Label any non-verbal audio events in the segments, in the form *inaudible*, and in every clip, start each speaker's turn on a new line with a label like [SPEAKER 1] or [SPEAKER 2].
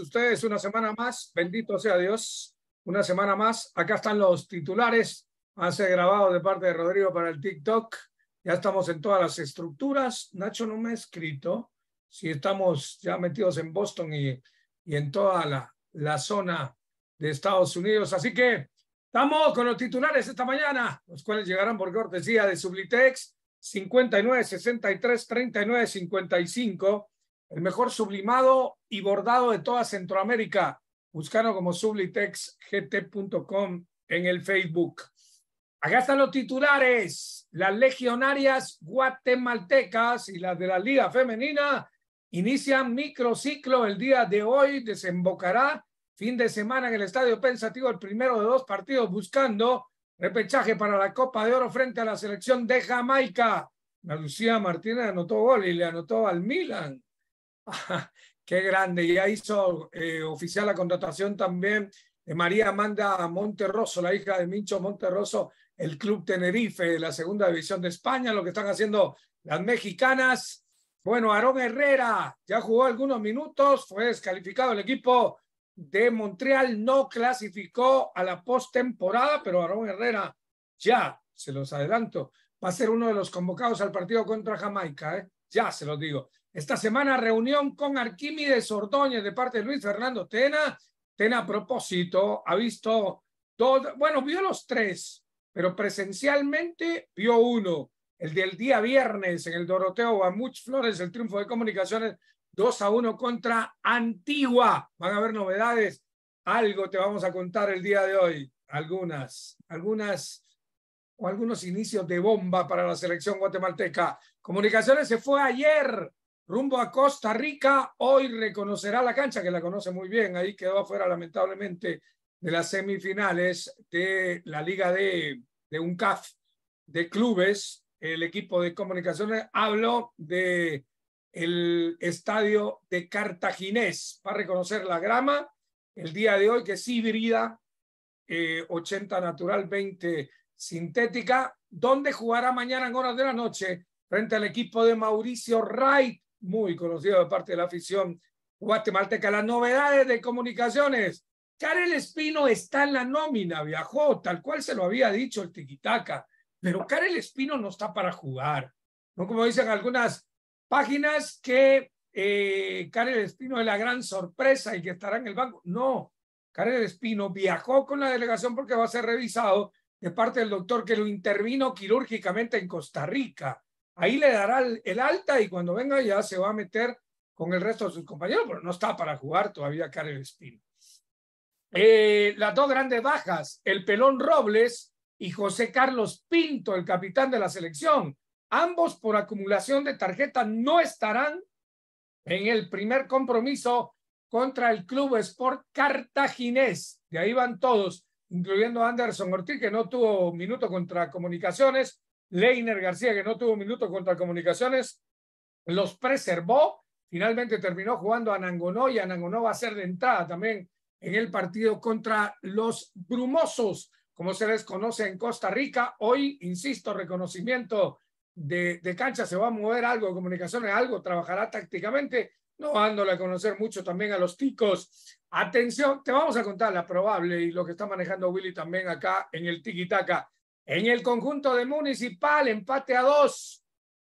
[SPEAKER 1] ustedes una semana más, bendito sea Dios, una semana más. Acá están los titulares, hace grabado de parte de Rodrigo para el TikTok. Ya estamos en todas las estructuras. Nacho no me ha escrito. Si estamos ya metidos en Boston y, y en toda la, la zona de Estados Unidos. Así que estamos con los titulares esta mañana, los cuales llegarán por cortesía de Sublitex 59 63 39 55 el mejor sublimado y bordado de toda Centroamérica. Búscanos como sublitexgt.com en el Facebook. Acá están los titulares, las legionarias guatemaltecas y las de la Liga Femenina inician microciclo el día de hoy, desembocará fin de semana en el Estadio Pensativo el primero de dos partidos buscando repechaje para la Copa de Oro frente a la selección de Jamaica. Lucía Martínez anotó gol y le anotó al Milan. *laughs* Qué grande. Ya hizo eh, oficial la contratación también de María Amanda Monterroso, la hija de Mincho Monterroso, el Club Tenerife de la Segunda División de España, lo que están haciendo las mexicanas. Bueno, Aarón Herrera ya jugó algunos minutos, fue descalificado el equipo de Montreal, no clasificó a la postemporada, pero Aarón Herrera ya, se los adelanto, va a ser uno de los convocados al partido contra Jamaica, ¿eh? ya se los digo. Esta semana reunión con Arquímedes Ordóñez de parte de Luis Fernando Tena. Tena a propósito ha visto dos, bueno, vio los tres, pero presencialmente vio uno, el del día viernes en el Doroteo Bamuch Flores, el triunfo de comunicaciones 2 a 1 contra Antigua. Van a haber novedades. Algo te vamos a contar el día de hoy. Algunas, algunas o algunos inicios de bomba para la selección guatemalteca. Comunicaciones se fue ayer rumbo a Costa Rica. Hoy reconocerá la cancha, que la conoce muy bien. Ahí quedó afuera, lamentablemente, de las semifinales de la Liga de, de CAF de clubes. El equipo de comunicaciones habló de el estadio de Cartaginés. para reconocer la grama el día de hoy, que sí híbrida, 80 eh, natural, 20 sintética, donde jugará mañana en horas de la noche frente al equipo de Mauricio Wright muy conocido de parte de la afición guatemalteca. Las novedades de comunicaciones. Karel Espino está en la nómina, viajó, tal cual se lo había dicho el tiquitaca, pero Karel Espino no está para jugar, ¿no? Como dicen algunas páginas que eh, Karel Espino es la gran sorpresa y que estará en el banco. No, Karel Espino viajó con la delegación porque va a ser revisado de parte del doctor que lo intervino quirúrgicamente en Costa Rica ahí le dará el alta y cuando venga ya se va a meter con el resto de sus compañeros, pero no está para jugar todavía Karel Espino. Eh, las dos grandes bajas, el Pelón Robles y José Carlos Pinto, el capitán de la selección. Ambos por acumulación de tarjeta no estarán en el primer compromiso contra el Club Sport Cartaginés. De ahí van todos, incluyendo Anderson Ortiz, que no tuvo minuto contra Comunicaciones, Leiner García, que no tuvo minuto contra Comunicaciones, los preservó. Finalmente terminó jugando a Nangonó y a Nangonó va a ser entrada también en el partido contra los Brumosos, como se les conoce en Costa Rica. Hoy, insisto, reconocimiento de, de cancha, se va a mover algo, comunicaciones, algo, trabajará tácticamente, no dándole a conocer mucho también a los ticos. Atención, te vamos a contar la probable y lo que está manejando Willy también acá en el tiki en el conjunto de Municipal, empate a dos.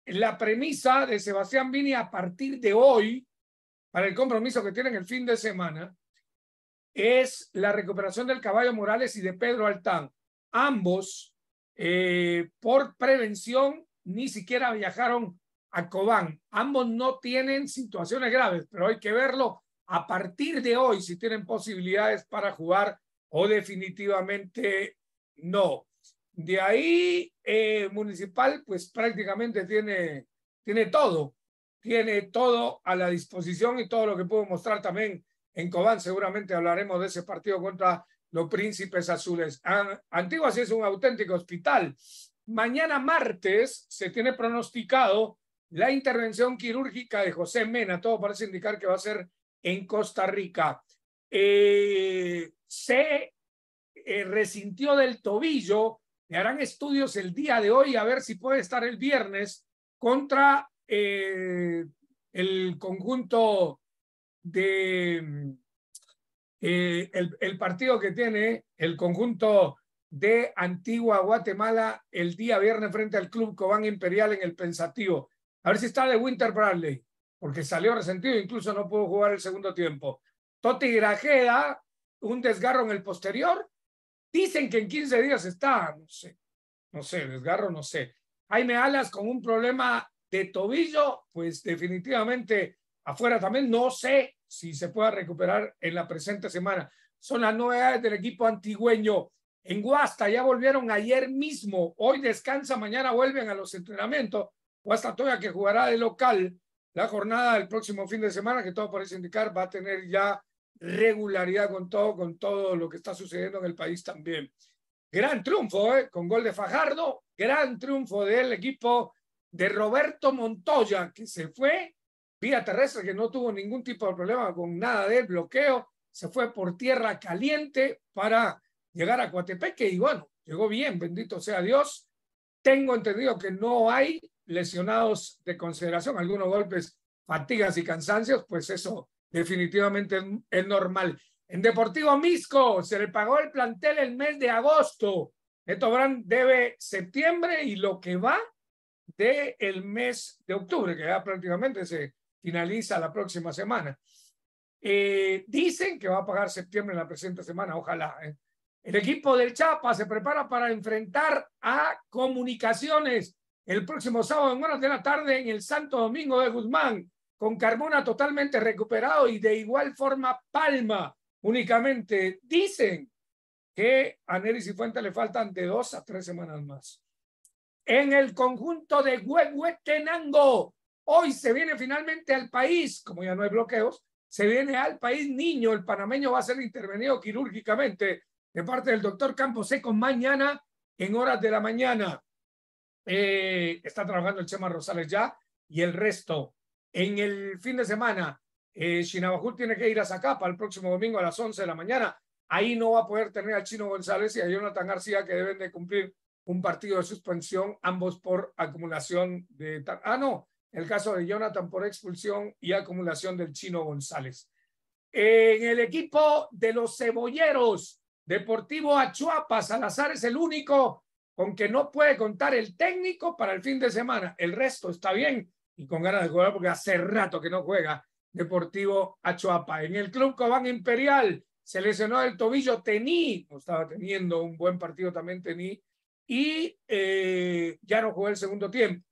[SPEAKER 1] La premisa de Sebastián Vini a partir de hoy, para el compromiso que tienen el fin de semana, es la recuperación del caballo Morales y de Pedro Altán. Ambos, eh, por prevención, ni siquiera viajaron a Cobán. Ambos no tienen situaciones graves, pero hay que verlo a partir de hoy si tienen posibilidades para jugar o definitivamente no. De ahí, eh, Municipal, pues prácticamente tiene, tiene todo, tiene todo a la disposición y todo lo que puedo mostrar también en Cobán. Seguramente hablaremos de ese partido contra los Príncipes Azules. Antigua sí es un auténtico hospital. Mañana martes se tiene pronosticado la intervención quirúrgica de José Mena. Todo parece indicar que va a ser en Costa Rica. Eh, se eh, resintió del tobillo harán estudios el día de hoy a ver si puede estar el viernes contra eh, el conjunto de eh, el, partido que tiene el conjunto de Antigua Guatemala el día viernes frente al Club Cobán Imperial en el Pensativo. A ver si está de Winter Bradley, porque salió resentido, incluso no pudo jugar el segundo tiempo. Toti Grajeda, un desgarro en el posterior Dicen que en 15 días está, no sé, no sé, desgarro, no sé. Jaime Alas con un problema de tobillo, pues definitivamente afuera también. No sé si se pueda recuperar en la presente semana. Son las novedades del equipo antigüeño. En Guasta ya volvieron ayer mismo. Hoy descansa, mañana vuelven a los entrenamientos. Guasta todavía que jugará de local la jornada del próximo fin de semana, que todo parece indicar va a tener ya regularidad con todo, con todo lo que está sucediendo en el país también. Gran triunfo, ¿eh? con gol de Fajardo, gran triunfo del equipo de Roberto Montoya, que se fue vía terrestre, que no tuvo ningún tipo de problema con nada de bloqueo, se fue por tierra caliente para llegar a Coatepeque y bueno, llegó bien, bendito sea Dios. Tengo entendido que no hay lesionados de consideración, algunos golpes, fatigas y cansancios, pues eso definitivamente es, normal. En Deportivo Misco se le pagó el plantel el mes de agosto. Neto Brand debe septiembre y lo que va del el mes de octubre, que ya prácticamente se finaliza la próxima semana. Eh, dicen que va a pagar septiembre en la presente semana, ojalá. ¿eh? El equipo del Chapa se prepara para enfrentar a Comunicaciones el próximo sábado en horas de la tarde en el Santo Domingo de Guzmán con Carmona totalmente recuperado y de igual forma Palma únicamente. Dicen que a y Fuente le faltan de dos a tres semanas más. En el conjunto de Huehuetenango, hoy se viene finalmente al país, como ya no hay bloqueos, se viene al país niño, el panameño va a ser intervenido quirúrgicamente de parte del doctor Camposeco mañana en horas de la mañana. Eh, está trabajando el Chema Rosales ya y el resto en el fin de semana, eh, Shinabajul tiene que ir a Zacapa el próximo domingo a las 11 de la mañana. Ahí no va a poder tener al Chino González y a Jonathan García que deben de cumplir un partido de suspensión, ambos por acumulación de... Ah, no, el caso de Jonathan por expulsión y acumulación del Chino González. En el equipo de los cebolleros, Deportivo Achuapa, Salazar es el único con que no puede contar el técnico para el fin de semana. El resto está bien y con ganas de jugar porque hace rato que no juega Deportivo Achuapa. En el Club Cobán Imperial se lesionó el tobillo Tení, estaba teniendo un buen partido también Tení, y eh, ya no jugó el segundo tiempo.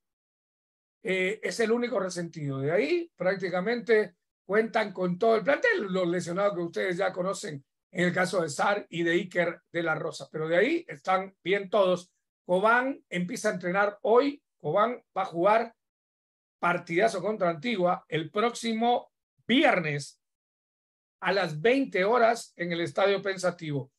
[SPEAKER 1] Eh, es el único resentido. De ahí prácticamente cuentan con todo el plantel, los lesionados que ustedes ya conocen en el caso de Sar y de Iker de la Rosa. Pero de ahí están bien todos. Cobán empieza a entrenar hoy. Cobán va a jugar partidazo contra Antigua el próximo viernes a las 20 horas en el Estadio Pensativo.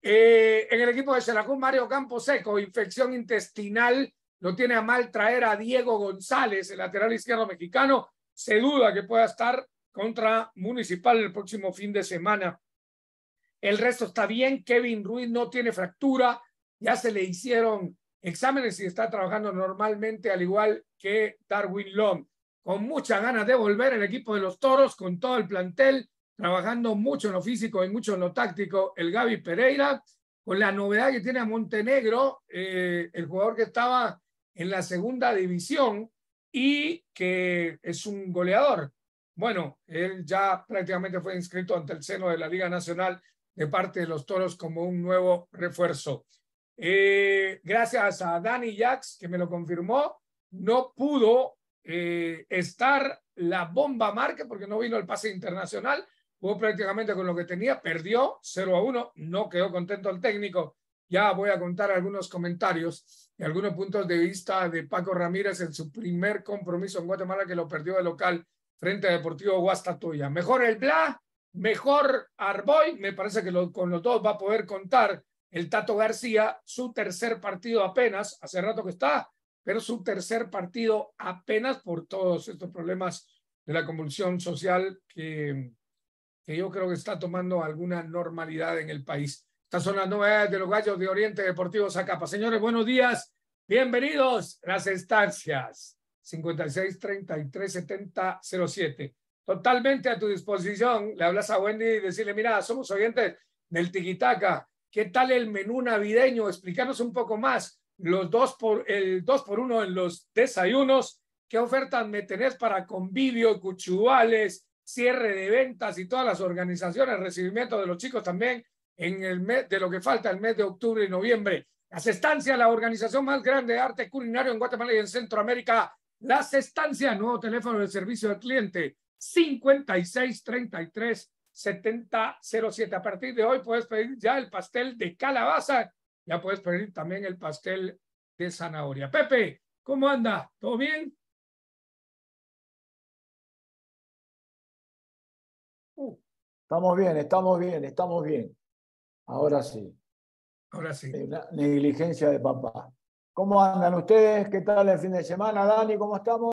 [SPEAKER 1] Eh, en el equipo de Xelacún, Mario Camposeco, infección intestinal, lo tiene a mal traer a Diego González, el lateral izquierdo mexicano. Se duda que pueda estar contra Municipal el próximo fin de semana. El resto está bien. Kevin Ruiz no tiene fractura. Ya se le hicieron exámenes y está trabajando normalmente, al igual que Darwin Long. Con muchas ganas de volver el equipo de los toros, con todo el plantel, trabajando mucho en lo físico y mucho en lo táctico, el Gaby Pereira, con la novedad que tiene a Montenegro, eh, el jugador que estaba en la segunda división y que es un goleador. Bueno, él ya prácticamente fue inscrito ante el seno de la Liga Nacional de parte de los Toros como un nuevo refuerzo. Eh, gracias a Dani Jax, que me lo confirmó, no pudo eh, estar la bomba marca porque no vino el pase internacional. Jugó prácticamente con lo que tenía, perdió 0 a 1, no quedó contento el técnico. Ya voy a contar algunos comentarios y algunos puntos de vista de Paco Ramírez en su primer compromiso en Guatemala que lo perdió de local frente a Deportivo Guastatoya. Mejor el Bla, mejor Arboy, me parece que con los dos va a poder contar el Tato García, su tercer partido apenas, hace rato que está, pero su tercer partido apenas por todos estos problemas de la convulsión social que, que yo creo que está tomando alguna normalidad en el país. Estas son las eh, novedades de los gallos de Oriente Deportivo Zacapa. Señores, buenos días, bienvenidos a las estancias 56 33 Totalmente a tu disposición. Le hablas a Wendy y decirle, mira, somos oyentes del Tiquitaca ¿Qué tal el menú navideño? Explicarnos un poco más. Los dos por, el dos por uno en los desayunos. ¿Qué ofertas me tenés para convivio, cuchubales, cierre de ventas y todas las organizaciones, recibimiento de los chicos también en el mes de lo que falta el mes de octubre y noviembre? Las estancias, la organización más grande de arte culinario en Guatemala y en Centroamérica. Las estancias, nuevo teléfono de servicio al cliente, 5633 7007. A partir de hoy puedes pedir ya el pastel de calabaza, ya puedes pedir también el pastel de zanahoria. Pepe, ¿cómo anda? ¿Todo bien? Uh. Estamos bien, estamos bien, estamos bien. Ahora sí. Ahora sí. negligencia de papá. ¿Cómo andan ustedes? ¿Qué tal el fin de semana, Dani? ¿Cómo estamos?